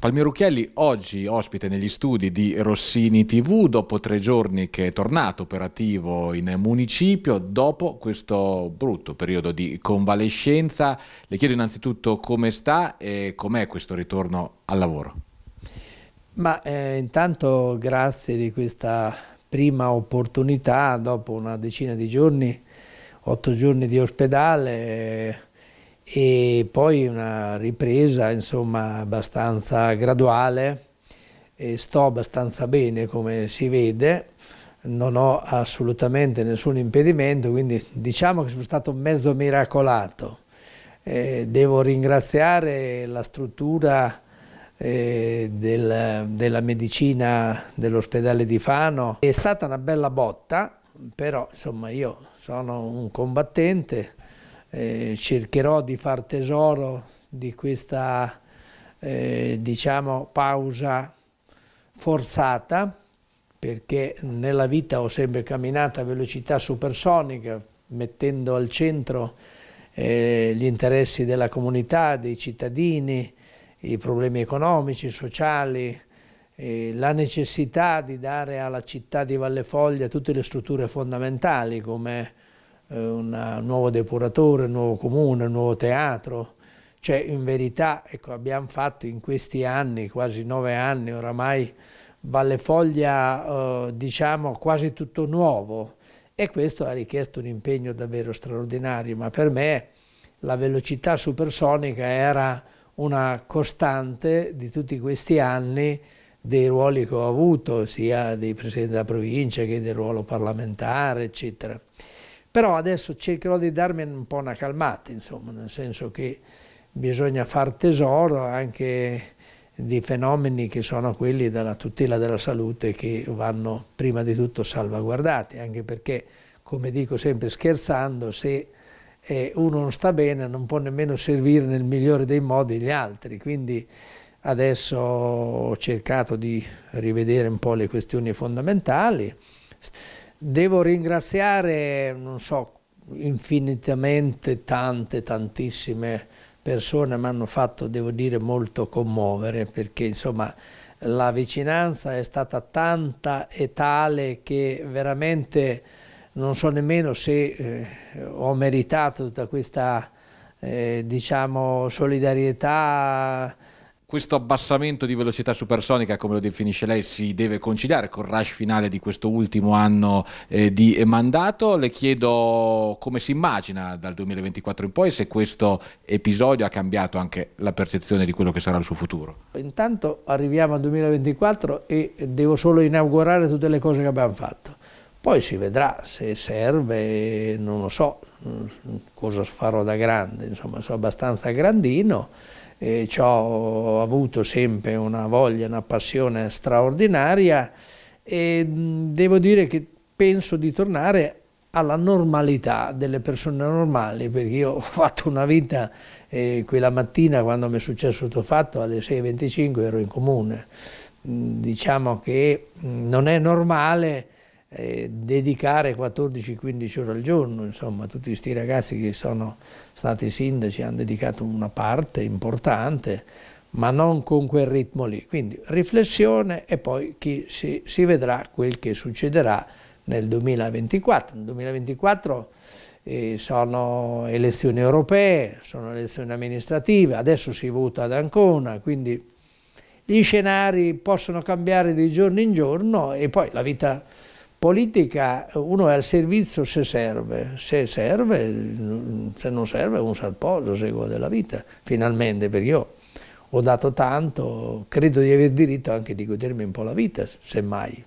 Palmiro Chielli oggi ospite negli studi di Rossini TV dopo tre giorni che è tornato operativo in municipio dopo questo brutto periodo di convalescenza. Le chiedo innanzitutto come sta e com'è questo ritorno al lavoro. Ma eh, intanto grazie di questa prima opportunità dopo una decina di giorni, otto giorni di ospedale. Eh, e poi una ripresa insomma abbastanza graduale e sto abbastanza bene come si vede non ho assolutamente nessun impedimento quindi diciamo che sono stato mezzo miracolato eh, devo ringraziare la struttura eh, del, della medicina dell'ospedale di Fano è stata una bella botta però insomma io sono un combattente eh, cercherò di far tesoro di questa eh, diciamo, pausa forzata perché nella vita ho sempre camminato a velocità supersonica mettendo al centro eh, gli interessi della comunità, dei cittadini, i problemi economici, sociali, eh, la necessità di dare alla città di Valle Foglia tutte le strutture fondamentali come eh, eh, un nuovo depuratore, un nuovo comune, un nuovo teatro. Cioè in verità ecco, abbiamo fatto in questi anni, quasi nove anni oramai, Valle Foglia eh, diciamo quasi tutto nuovo e questo ha richiesto un impegno davvero straordinario, ma per me la velocità supersonica era una costante di tutti questi anni dei ruoli che ho avuto, sia dei presidenti della provincia che del ruolo parlamentare, eccetera. Però adesso cercherò di darmi un po' una calmata, insomma, nel senso che bisogna far tesoro anche di fenomeni che sono quelli della tutela della salute che vanno prima di tutto salvaguardati, anche perché, come dico sempre scherzando, se eh, uno non sta bene non può nemmeno servire nel migliore dei modi gli altri, quindi adesso ho cercato di rivedere un po' le questioni fondamentali. Devo ringraziare, non so, infinitamente tante, tantissime persone mi hanno fatto, devo dire, molto commuovere perché insomma la vicinanza è stata tanta e tale che veramente non so nemmeno se eh, ho meritato tutta questa eh, diciamo solidarietà questo abbassamento di velocità supersonica, come lo definisce lei, si deve conciliare col rush finale di questo ultimo anno eh, di mandato. Le chiedo come si immagina dal 2024 in poi se questo episodio ha cambiato anche la percezione di quello che sarà il suo futuro. Intanto arriviamo al 2024 e devo solo inaugurare tutte le cose che abbiamo fatto. Poi si vedrà se serve, non lo so mm, cosa farò da grande, insomma sono abbastanza grandino e ciò ho avuto sempre una voglia, una passione straordinaria e devo dire che penso di tornare alla normalità delle persone normali, perché io ho fatto una vita, eh, quella mattina quando mi è successo tutto fatto, alle 6.25 ero in comune, diciamo che non è normale eh, dedicare 14-15 ore al giorno, insomma tutti questi ragazzi che sono stati sindaci hanno dedicato una parte importante, ma non con quel ritmo lì. Quindi riflessione e poi si, si, vedrà quel che succederà nel 2024. Nel 2024 eh, sono elezioni europee, sono elezioni amministrative, adesso si vota ad Ancona, quindi gli scenari possono cambiare di giorno in giorno e poi la vita politica uno è al servizio se serve, se serve, se non serve un salposo seguo della vita, finalmente, perché io ho dato tanto, credo di aver diritto anche di godermi un po' la vita, semmai.